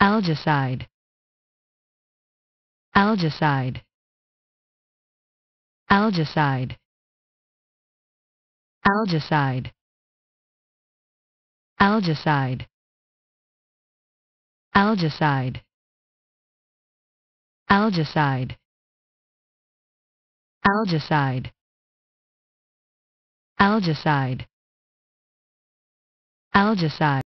algicide algicide algicide algicide algicide algicide algicide algicide algicide algicide